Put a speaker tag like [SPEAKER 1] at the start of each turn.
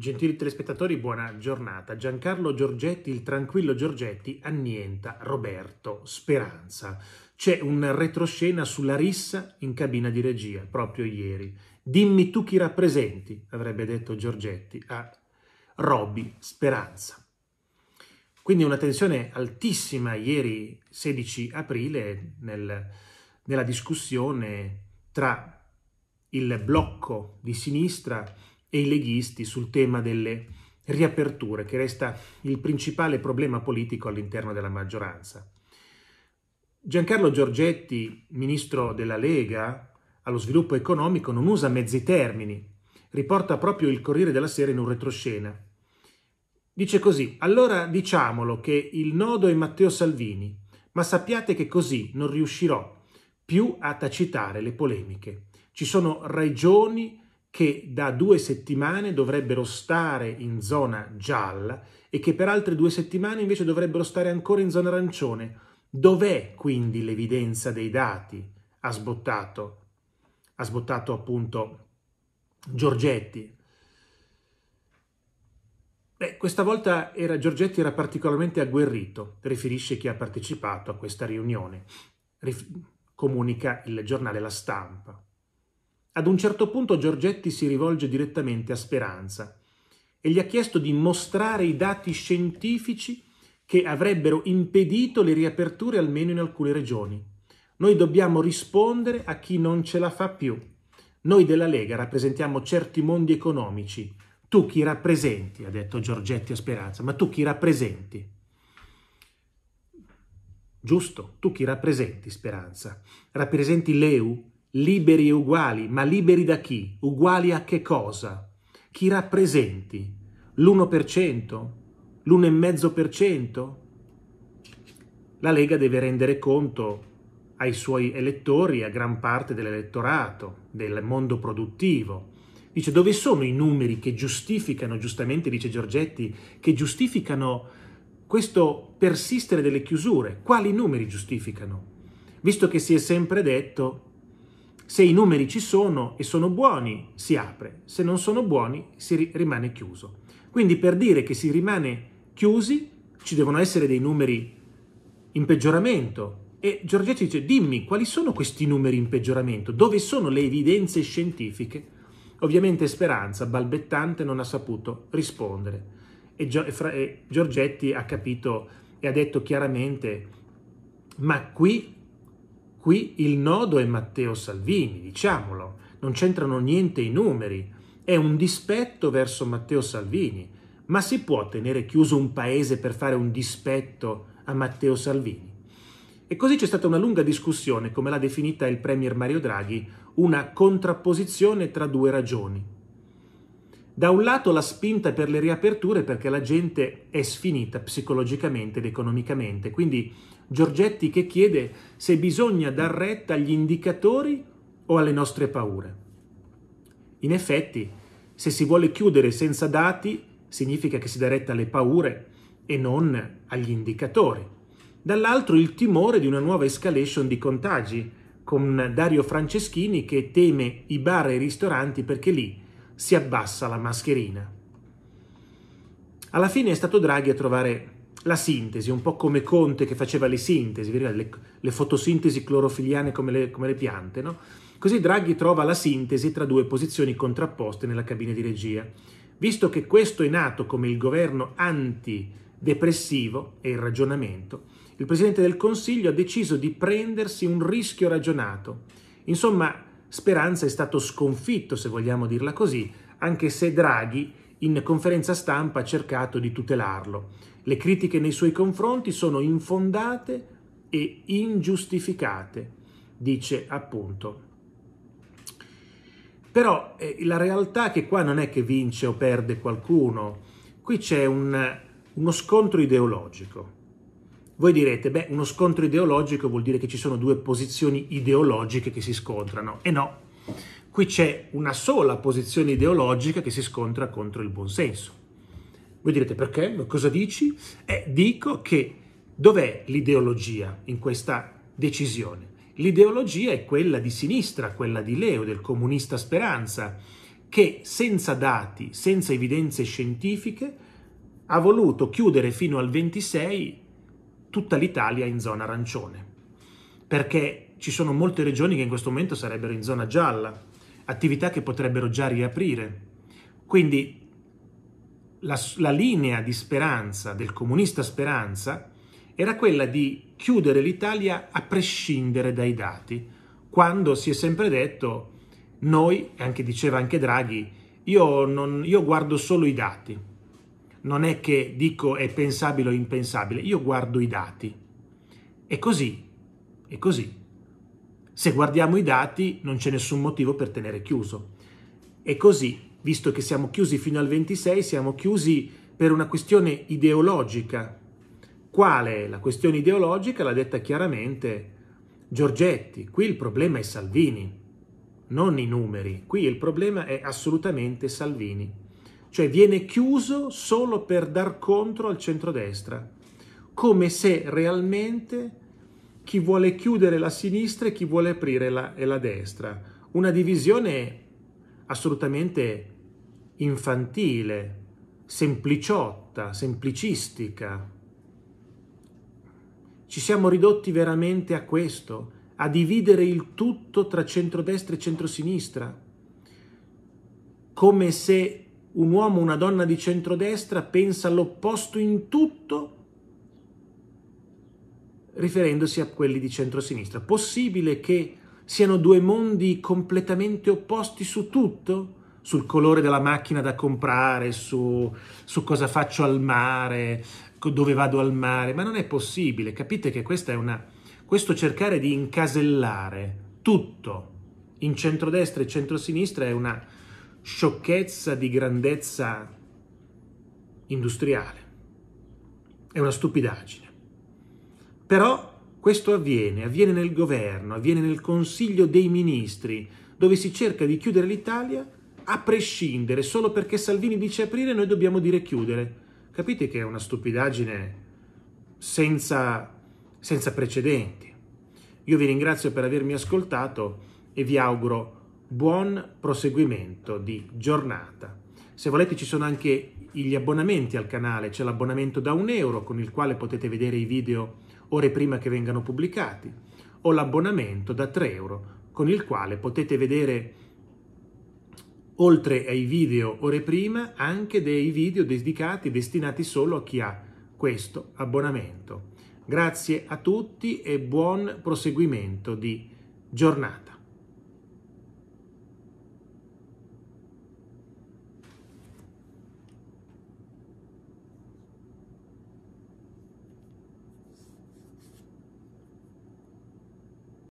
[SPEAKER 1] Gentili telespettatori, buona giornata. Giancarlo Giorgetti, il tranquillo Giorgetti, annienta Roberto Speranza. C'è un retroscena sulla rissa in cabina di regia, proprio ieri. Dimmi tu chi rappresenti, avrebbe detto Giorgetti a Robby Speranza. Quindi una tensione altissima ieri 16 aprile nel, nella discussione tra il blocco di sinistra e i leghisti sul tema delle riaperture, che resta il principale problema politico all'interno della maggioranza. Giancarlo Giorgetti, ministro della Lega allo sviluppo economico, non usa mezzi termini, riporta proprio il Corriere della Sera in un retroscena. Dice così, allora diciamolo che il nodo è Matteo Salvini, ma sappiate che così non riuscirò più a tacitare le polemiche. Ci sono ragioni che da due settimane dovrebbero stare in zona gialla e che per altre due settimane invece dovrebbero stare ancora in zona arancione. Dov'è quindi l'evidenza dei dati? Ha sbottato, ha sbottato appunto Giorgetti. Beh, questa volta era, Giorgetti era particolarmente agguerrito, riferisce chi ha partecipato a questa riunione, Rif comunica il giornale La Stampa. Ad un certo punto Giorgetti si rivolge direttamente a Speranza e gli ha chiesto di mostrare i dati scientifici che avrebbero impedito le riaperture almeno in alcune regioni. Noi dobbiamo rispondere a chi non ce la fa più. Noi della Lega rappresentiamo certi mondi economici. Tu chi rappresenti? ha detto Giorgetti a Speranza, ma tu chi rappresenti? Giusto, tu chi rappresenti Speranza? Rappresenti l'EU? liberi e uguali, ma liberi da chi? Uguali a che cosa? Chi rappresenti? L'1%? L'1,5%? La Lega deve rendere conto ai suoi elettori, a gran parte dell'elettorato, del mondo produttivo. Dice dove sono i numeri che giustificano, giustamente dice Giorgetti, che giustificano questo persistere delle chiusure? Quali numeri giustificano? Visto che si è sempre detto se i numeri ci sono e sono buoni, si apre, se non sono buoni, si rimane chiuso. Quindi per dire che si rimane chiusi, ci devono essere dei numeri in peggioramento. E Giorgetti dice, dimmi, quali sono questi numeri in peggioramento? Dove sono le evidenze scientifiche? Ovviamente Speranza, balbettante, non ha saputo rispondere. E, Giorgetti ha capito e ha detto chiaramente, ma qui Qui il nodo è Matteo Salvini, diciamolo, non c'entrano niente i numeri, è un dispetto verso Matteo Salvini. Ma si può tenere chiuso un paese per fare un dispetto a Matteo Salvini? E così c'è stata una lunga discussione, come l'ha definita il Premier Mario Draghi, una contrapposizione tra due ragioni. Da un lato la spinta per le riaperture perché la gente è sfinita psicologicamente ed economicamente, quindi Giorgetti che chiede se bisogna dar retta agli indicatori o alle nostre paure. In effetti, se si vuole chiudere senza dati, significa che si dà retta alle paure e non agli indicatori. Dall'altro il timore di una nuova escalation di contagi, con Dario Franceschini che teme i bar e i ristoranti perché lì si abbassa la mascherina. Alla fine è stato Draghi a trovare la sintesi, un po' come Conte che faceva le sintesi, le, le fotosintesi clorofiliane come le, come le piante, no? Così Draghi trova la sintesi tra due posizioni contrapposte nella cabina di regia. Visto che questo è nato come il governo antidepressivo e il ragionamento, il Presidente del Consiglio ha deciso di prendersi un rischio ragionato. Insomma, Speranza è stato sconfitto, se vogliamo dirla così, anche se Draghi in conferenza stampa ha cercato di tutelarlo. Le critiche nei suoi confronti sono infondate e ingiustificate, dice appunto. Però eh, la realtà è che qua non è che vince o perde qualcuno, qui c'è un, uno scontro ideologico. Voi direte, beh, uno scontro ideologico vuol dire che ci sono due posizioni ideologiche che si scontrano. E no, qui c'è una sola posizione ideologica che si scontra contro il buonsenso. Voi direte, perché? Cosa dici? Eh, dico che dov'è l'ideologia in questa decisione? L'ideologia è quella di sinistra, quella di Leo, del comunista Speranza, che senza dati, senza evidenze scientifiche, ha voluto chiudere fino al 26 tutta l'Italia in zona arancione, perché ci sono molte regioni che in questo momento sarebbero in zona gialla, attività che potrebbero già riaprire. Quindi la, la linea di speranza del comunista Speranza era quella di chiudere l'Italia a prescindere dai dati, quando si è sempre detto noi, anche diceva anche Draghi, io, non, io guardo solo i dati, non è che dico è pensabile o impensabile, io guardo i dati. E così, è così. Se guardiamo i dati non c'è nessun motivo per tenere chiuso. E così, visto che siamo chiusi fino al 26, siamo chiusi per una questione ideologica. Quale è la questione ideologica? L'ha detta chiaramente Giorgetti. Qui il problema è Salvini, non i numeri. Qui il problema è assolutamente Salvini cioè viene chiuso solo per dar contro al centrodestra, come se realmente chi vuole chiudere la sinistra e chi vuole aprire la, è la destra. Una divisione assolutamente infantile, sempliciotta, semplicistica. Ci siamo ridotti veramente a questo, a dividere il tutto tra centrodestra e centrosinistra, come se un uomo, una donna di centrodestra pensa l'opposto in tutto riferendosi a quelli di centrosinistra. Possibile che siano due mondi completamente opposti su tutto? Sul colore della macchina da comprare, su, su cosa faccio al mare, dove vado al mare, ma non è possibile. Capite che questa è una, questo cercare di incasellare tutto in centrodestra e centrosinistra è una sciocchezza di grandezza industriale. È una stupidaggine. Però questo avviene, avviene nel governo, avviene nel Consiglio dei Ministri, dove si cerca di chiudere l'Italia a prescindere, solo perché Salvini dice aprire noi dobbiamo dire chiudere. Capite che è una stupidaggine senza, senza precedenti. Io vi ringrazio per avermi ascoltato e vi auguro buon proseguimento di giornata. Se volete ci sono anche gli abbonamenti al canale, c'è l'abbonamento da un euro con il quale potete vedere i video ore prima che vengano pubblicati, o l'abbonamento da 3 euro con il quale potete vedere oltre ai video ore prima anche dei video dedicati, destinati solo a chi ha questo abbonamento. Grazie a tutti e buon proseguimento di giornata.